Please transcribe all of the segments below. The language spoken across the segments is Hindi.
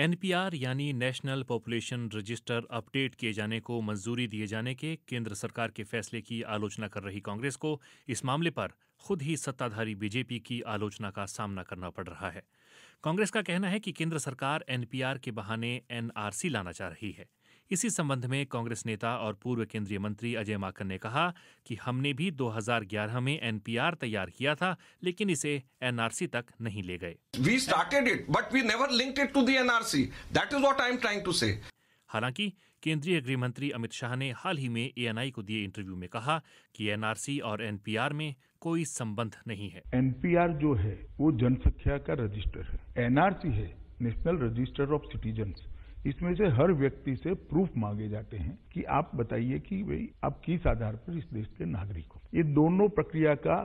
एनपीआर यानी नेशनल पॉपुलेशन रजिस्टर अपडेट किए जाने को मंजूरी दिए जाने के केंद्र सरकार के फैसले की आलोचना कर रही कांग्रेस को इस मामले पर खुद ही सत्ताधारी बीजेपी की आलोचना का सामना करना पड़ रहा है कांग्रेस का कहना है कि केंद्र सरकार एनपीआर के बहाने एनआरसी लाना चाह रही है इसी संबंध में कांग्रेस नेता और पूर्व केंद्रीय मंत्री अजय माकन ने कहा कि हमने भी 2011 में एनपीआर तैयार किया था लेकिन इसे एनआरसी तक नहीं ले गए we started it but we never linked it to the NRC that is what I am trying to say हालांकि केंद्रीय गृह मंत्री अमित शाह ने हाल ही में एएनआई को दिए इंटरव्यू में कहा कि एनआरसी और एनपीआर में कोई संबंध नहीं है एनपीआर जो है वो जनसंख्या का रजिस्टर है एनआरसी है नेशनल रजिस्टर ऑफ सिटीजन इसमें से हर व्यक्ति से प्रूफ मांगे जाते हैं कि आप बताइए कि भाई आप किस आधार पर इस देश के नागरिक हो ये दोनों प्रक्रिया का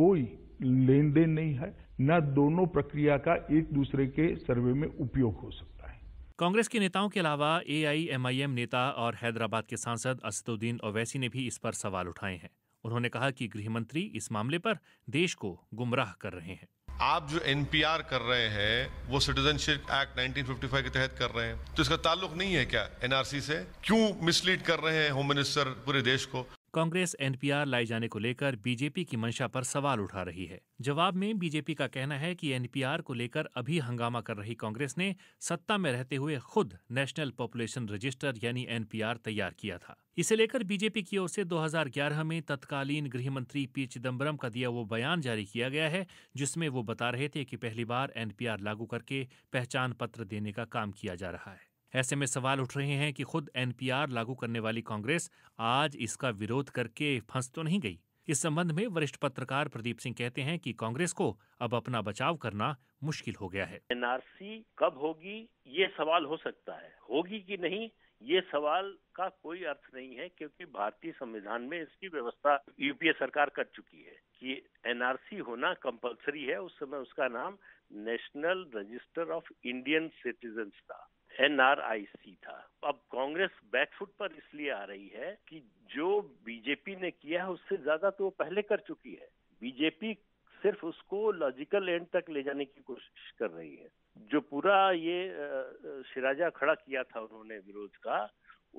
कोई लेन देन नहीं है न दोनों प्रक्रिया का एक दूसरे के सर्वे में उपयोग हो सकता है कांग्रेस के नेताओं के अलावा एआईएमआईएम नेता और हैदराबाद के सांसद असदुद्दीन ओवैसी ने भी इस पर सवाल उठाए हैं उन्होंने कहा कि गृह मंत्री इस मामले पर देश को गुमराह कर रहे हैं आप जो एनपीआर कर रहे हैं वो सिटीजनशिप एक्ट 1955 के तहत कर रहे हैं तो इसका ताल्लुक नहीं है क्या एनआरसी से क्यों मिसलीड कर रहे हैं होम मिनिस्टर पूरे देश को कांग्रेस एनपीआर लाए जाने को लेकर बीजेपी की मंशा पर सवाल उठा रही है जवाब में बीजेपी का कहना है कि एनपीआर को लेकर अभी हंगामा कर रही कांग्रेस ने सत्ता में रहते हुए खुद नेशनल पॉपुलेशन रजिस्टर यानी एनपीआर तैयार किया था इसे लेकर बीजेपी की ओर से 2011 में तत्कालीन गृह मंत्री पी चिदम्बरम का दिया वो बयान जारी किया गया है जिसमें वो बता रहे थे कि पहली बार एनपीआर लागू करके पहचान पत्र देने का काम किया जा रहा है ऐसे में सवाल उठ रहे हैं कि खुद एनपीआर लागू करने वाली कांग्रेस आज इसका विरोध करके फंस तो नहीं गई इस संबंध में वरिष्ठ पत्रकार प्रदीप सिंह कहते हैं कि कांग्रेस को अब अपना बचाव करना मुश्किल हो गया है एनआरसी कब होगी ये सवाल हो सकता है होगी कि नहीं ये सवाल का कोई अर्थ नहीं है क्योंकि भारतीय संविधान में इसकी व्यवस्था यूपीए सरकार कर चुकी है कि एनआरसी होना कंपलसरी है उस समय उसका नाम national register of Indian citizen था एनआरआईसी था अब कांग्रेस बैकफुट पर इसलिए आ रही है कि जो बीजेपी ने किया है उससे ज्यादा तो वो पहले कर चुकी है बीजेपी सिर्फ उसको लॉजिकल एंड तक ले जाने की कोशिश कर रही है जो पूरा ये शिराजा खड़ा किया था उन्होंने विरोध का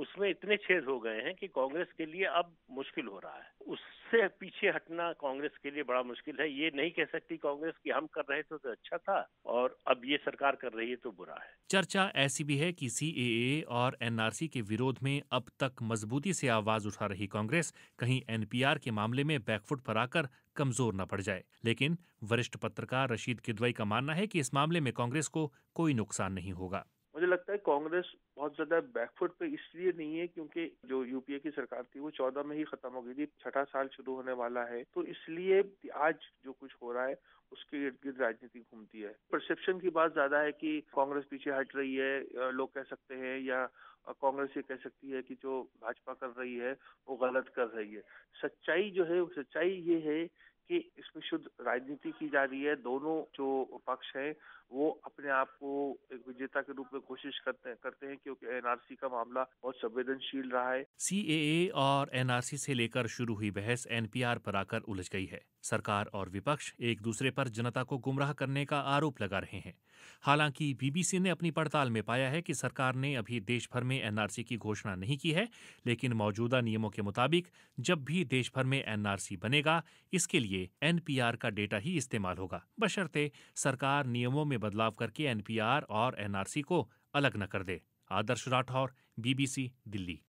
उसमें इतने छेद हो गए हैं कि कांग्रेस के लिए अब मुश्किल हो रहा है उससे पीछे हटना कांग्रेस के लिए बड़ा मुश्किल है ये नहीं कह सकती कांग्रेस कि हम कर रहे थे तो अच्छा था और अब ये सरकार कर रही है तो बुरा है चर्चा ऐसी भी है कि सी और एन के विरोध में अब तक मजबूती से आवाज उठा रही कांग्रेस कहीं एनपीआर के मामले में बैकफुट पर आकर कमजोर न पड़ जाए लेकिन वरिष्ठ पत्रकार रशीद किदवई का मानना है कि इस मामले में कांग्रेस को कोई नुकसान नहीं होगा मुझे लगता है कांग्रेस बहुत ज्यादा बैकफुट पे इसलिए नहीं है क्योंकि जो यूपीए की सरकार थी वो चौदह में ही खत्म हो गई थी छठा साल शुरू होने वाला है तो इसलिए आज जो कुछ हो रहा है उसके इर्द गिर्द राजनीति घूमती है परसेप्शन की बात ज्यादा है कि कांग्रेस पीछे हट रही है लोग कह सकते हैं या कांग्रेस ये कह सकती है कि जो भाजपा कर रही है वो गलत कर रही है सच्चाई जो है सच्चाई ये है कि इसमें शुद्ध राजनीति की जा रही है दोनों जो पक्ष हैं वो अपने आप को एक विजेता के रूप में कोशिश करते हैं करते हैं क्योंकि एनआरसी का मामला बहुत संवेदनशील रहा है सी और एनआरसी से लेकर शुरू हुई बहस एनपीआर पर आकर उलझ गई है सरकार और विपक्ष एक दूसरे पर जनता को गुमराह करने का आरोप लगा रहे हैं हालांकि बीबीसी ने अपनी पड़ताल में पाया है कि सरकार ने अभी देश भर में एनआरसी की घोषणा नहीं की है लेकिन मौजूदा नियमों के मुताबिक जब भी देश भर में एनआरसी बनेगा इसके लिए एनपीआर का डेटा ही इस्तेमाल होगा बशर्ते सरकार नियमों में बदलाव करके एनपीआर और एनआरसी को अलग न कर दे आदर्श राठौर बीबीसी दिल्ली